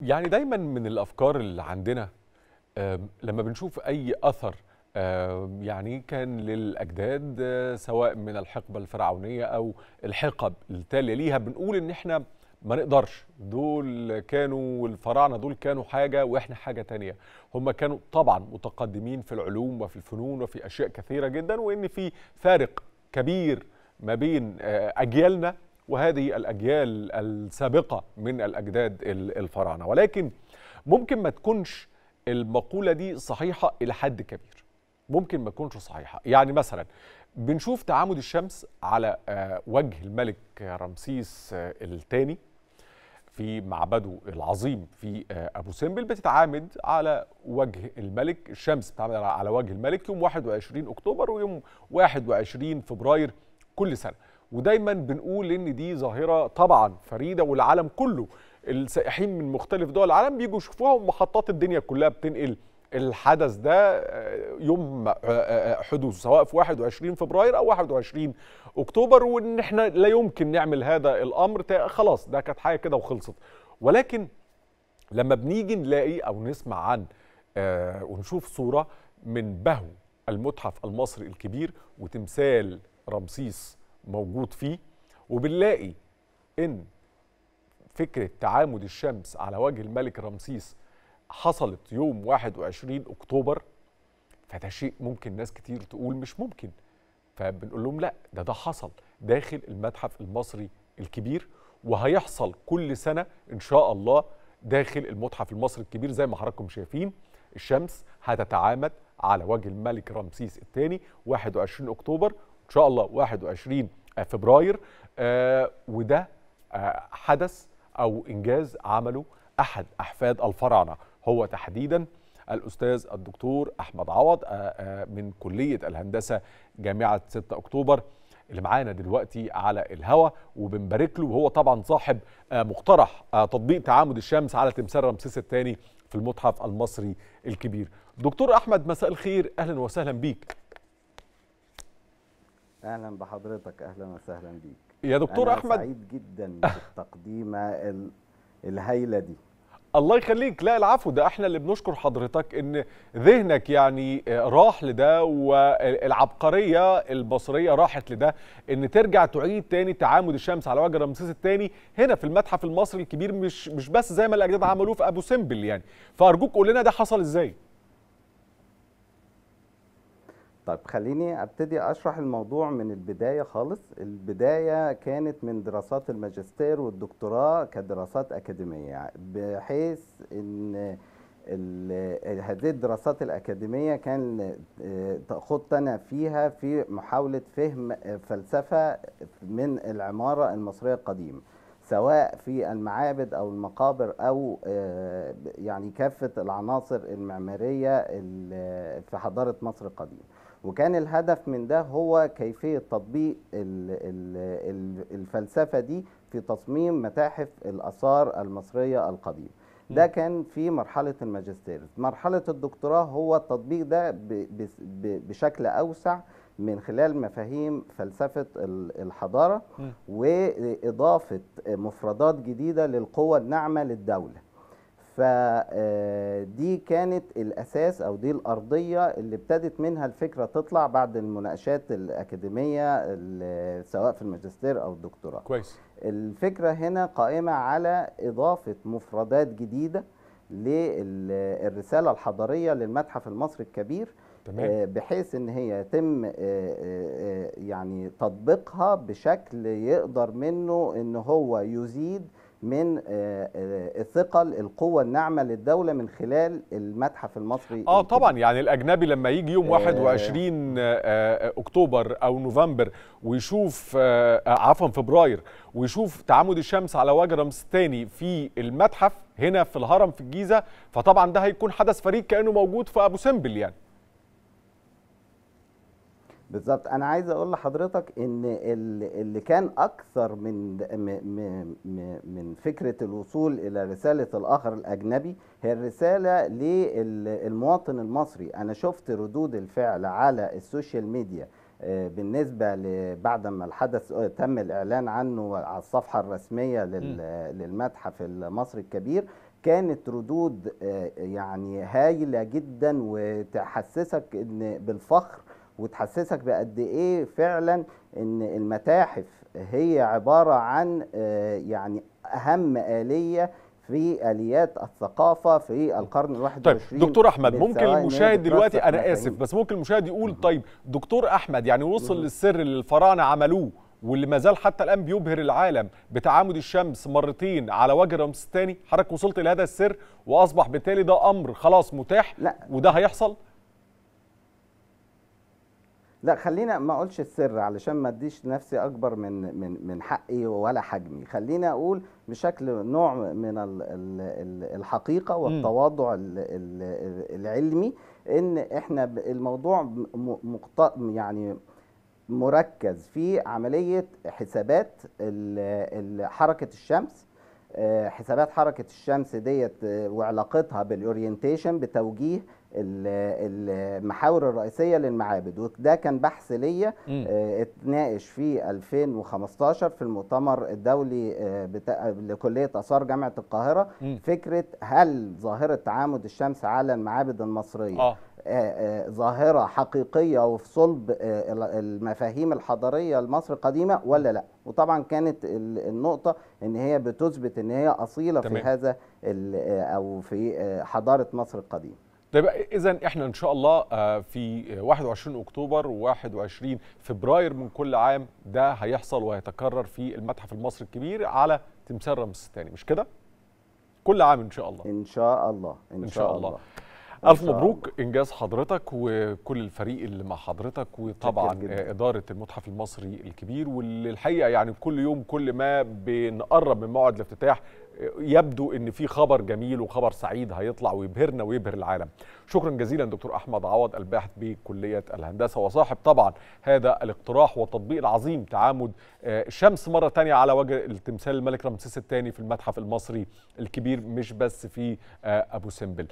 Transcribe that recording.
يعني دايما من الافكار اللي عندنا لما بنشوف اي اثر يعني كان للاجداد آه، سواء من الحقبه الفرعونيه او الحقب التاليه ليها بنقول ان احنا ما نقدرش دول كانوا الفراعنه دول كانوا حاجه واحنا حاجه تانية هم كانوا طبعا متقدمين في العلوم وفي الفنون وفي اشياء كثيره جدا وان في فارق كبير ما بين آه، اجيالنا وهذه الأجيال السابقة من الأجداد الفراعنة ولكن ممكن ما تكونش المقولة دي صحيحة إلى حد كبير ممكن ما تكونش صحيحة يعني مثلا بنشوف تعامد الشمس على آه، وجه الملك رمسيس آه، الثاني في معبده العظيم في آه، ابو سمبل بتتعامد على وجه الملك الشمس بتتعامد على وجه الملك يوم 21 اكتوبر ويوم 21 فبراير كل سنه ودايما بنقول ان دي ظاهره طبعا فريده والعالم كله السائحين من مختلف دول العالم بيجوا يشوفوها ومحطات الدنيا كلها بتنقل الحدث ده آه، يوم آه، آه، حدوث سواء في 21 فبراير او 21 اكتوبر وان احنا لا يمكن نعمل هذا الامر خلاص ده كانت حاجه كده وخلصت ولكن لما بنيجي نلاقي او نسمع عن ونشوف صوره من بهو المتحف المصري الكبير وتمثال رمسيس موجود فيه وبنلاقي ان فكره تعامد الشمس على وجه الملك رمسيس حصلت يوم 21 اكتوبر فده شيء ممكن ناس كتير تقول مش ممكن فبنقول لهم لا ده ده حصل داخل المتحف المصري الكبير وهيحصل كل سنه ان شاء الله داخل المتحف المصري الكبير زي ما حضراتكم شايفين الشمس هتتعامد على وجه الملك رمسيس الثاني 21 اكتوبر ان شاء الله 21 آه، فبراير آه، وده آه، حدث او انجاز عمله احد احفاد الفراعنه هو تحديدا الاستاذ الدكتور احمد عوض من كليه الهندسه جامعه 6 اكتوبر اللي معانا دلوقتي على الهوا وبنبارك له وهو طبعا صاحب مقترح تطبيق تعامد الشمس على تمثال رمسيس الثاني في المتحف المصري الكبير دكتور احمد مساء الخير اهلا وسهلا بيك اهلا بحضرتك اهلا وسهلا بيك يا دكتور أنا احمد سعيد جدا بالتقديمه الهايله دي الله يخليك لا العفو ده احنا اللي بنشكر حضرتك ان ذهنك يعني آه، راح لده والعبقريه البصريه راحت لده ان ترجع تعيد تاني تعامد الشمس على وجه رمسيس الثاني هنا في المتحف المصري الكبير مش مش بس زي ما الاجداد عملوه في ابو سمبل يعني فارجوك قول لنا ده حصل ازاي طيب خليني ابتدي اشرح الموضوع من البدايه خالص البدايه كانت من دراسات الماجستير والدكتوراه كدراسات اكاديميه يعني بحيث ان هذه الدراسات الأكاديمية كان آه، خطنا فيها في محاولة فهم فلسفة من العمارة المصرية القديمة سواء في المعابد أو المقابر أو آه، يعني كافة العناصر المعمارية في حضارة مصر القديمة وكان الهدف من ده هو كيفية تطبيق الفلسفة دي في تصميم متاحف الآثار المصرية القديمة ده كان في مرحلة الماجستير مرحلة الدكتوراه هو التطبيق ده بشكل أوسع من خلال مفاهيم فلسفة الحضارة وإضافة مفردات جديدة للقوة الناعمة للدولة فدي آه، كانت الأساس أو دي الأرضية اللي ابتدت منها الفكرة تطلع بعد المناقشات الأكاديمية سواء في الماجستير أو الدكتوراه كويس الفكرة هنا قائمة على إضافة مفردات جديدة للرسالة الحضارية للمتحف المصري الكبير تمام. آه، بحيث ان هي يتم آه، يعني تطبيقها بشكل يقدر منه ان هو يزيد من آه، آه، الثقل القوه الناعمه للدوله من خلال المتحف المصري اه طبعا يعني الاجنبي لما يجي يوم 21 آه، اكتوبر او نوفمبر ويشوف عفوا فبراير ويشوف تعامد الشمس على وجه رمستاني في المتحف هنا في الهرم في الجيزه فطبعا ده هيكون حدث فريد كانه موجود في ابو سمبل يعني بالظبط انا عايز اقول لحضرتك ان اللي كان اكثر من من فكره الوصول الى رساله الاخر الاجنبي هي الرساله للمواطن المصري انا شفت ردود الفعل على السوشيال ميديا آه، بالنسبه بعد ما الحدث آه، تم الاعلان عنه على الصفحه الرسميه للمتحف المصري الكبير كانت ردود آه، يعني هايله جدا وتحسسك ان بالفخر وتحسسك بقد ايه فعلا ان المتاحف هي عباره عن آه، يعني اهم اليه في اليات الثقافه في القرن ال21 طيب دكتور احمد ممكن المشاهد دلوقتي انا اسف بس ممكن المشاهد يقول طيب دكتور احمد يعني وصل للسر اللي الفراعنه عملوه واللي ما زال حتى الان بيبهر العالم بتعامد الشمس مرتين على وجه رمس الثاني حضرتك وصلت لهذا السر واصبح بالتالي ده امر خلاص متاح لا. وده هيحصل لا خلينا ما اقولش السر علشان ما اديش نفسي اكبر من من من حقي ولا حجمي خلينا اقول بشكل نوع من الحقيقه والتواضع العلمي ان احنا الموضوع يعني مركز في عمليه حسابات حركه الشمس آه، حسابات حركه الشمس ديت آه، وعلاقتها بالاورينتيشن بتوجيه المحاور الرئيسيه للمعابد وده كان بحث ليا آه، اتناقش في 2015 في المؤتمر الدولي آه، بتا... لكليه اثار جامعه القاهره فكره هل ظاهره تعامد الشمس على المعابد المصريه آه. آه، ظاهرة حقيقية وفي صلب المفاهيم الحضارية لمصر القديمة ولا لا وطبعا كانت النقطة ان هي بتثبت ان هي أصيلة تمام. في هذا أو في حضارة مصر القديمة طيب اذا احنا ان شاء الله آه، في 21 اكتوبر و21 فبراير من كل عام ده هيحصل وهيتكرر في المتحف المصري الكبير على تمثال رمسيس الثاني مش كده؟ كل عام ان شاء الله ان شاء الله ان, إن شاء الله, الله. الف مبروك انجاز حضرتك وكل الفريق اللي مع حضرتك وطبعا اداره المتحف المصري الكبير واللي الحقيقه يعني كل يوم كل ما بنقرب من موعد الافتتاح يبدو ان في خبر جميل وخبر سعيد هيطلع ويبهرنا ويبهر العالم شكرا جزيلا دكتور احمد عوض الباحث بكليه الهندسه وصاحب طبعا هذا الاقتراح والتطبيق العظيم تعامد الشمس آه، مره ثانيه على وجه التمثال الملك رمسيس الثاني في المتحف المصري الكبير مش بس في آه، ابو سمبل